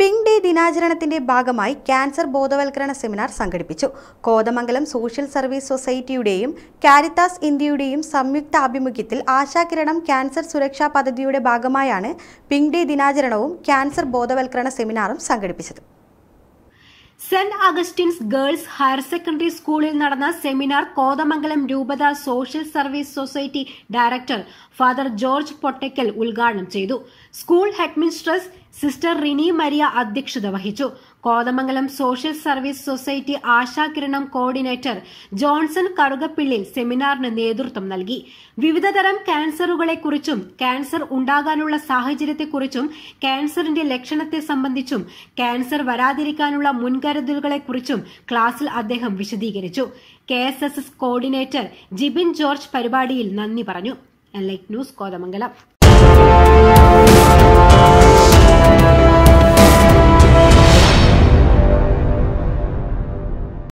pink day ദിനാചരണത്തിന്റെ ഭാഗമായി cancer ബോധവൽക്കരണ സെമിനാർ സംഘടിപ്പിച്ചു കോതമംഗലം സോഷ്യൽ സർവീസ് സൊസൈറ്റിയുടെയും കാരിത്താസ് ഇന്ത്യയുടെയും സംയുക്ത ആഭിമുഖ്യത്തിൽ ആശാകിരണം ക്യാൻസർ സുരക്ഷാ പദ്ധതിയുടെ ഭാഗമായാണ് പിങ്ക് ഡേ ദിനാചരണവും ക്യാൻസർ ബോധവൽക്കരണ സെമിനാറും സംഘടിപ്പിച്ചത് saint Augustine's girls higher secondary സ്കൂളിൽ നടന്ന സെമിനാർ കോതമംഗലം രൂപത social service society director father George Pottackal ഉദ്ഘാടനം ചെയ്തു school headmistress sister Rini Maria അധ്യക്ഷത വഹിച്ചു Kothamangalam social service society Ashakiranam coordinator Johnson Karukappillil സെമിനാറിന് നേതൃത്വം നൽകി വിവിധതരം ക്യാൻസറുകളെക്കുറിച്ചും ക്യാൻസർ ഉണ്ടാകാനുള്ള സാഹചര്യത്തെക്കുറിച്ചും ക്യാൻസറിന്റെ ലക്ഷണത്തെ സംബന്ധിച്ചും ക്യാൻസർ വരാതിരിക്കാനുള്ള മുൻകരുതലുകളെക്കുറിച്ചും ക്ലാസിൽ അദ്ദേഹം വിശദീകരിച്ചു K S S S coordinator Jibin George പരിപാടിയിൽ നന്ദി പറഞ്ഞു ന്യൂസ് കോതമംഗലം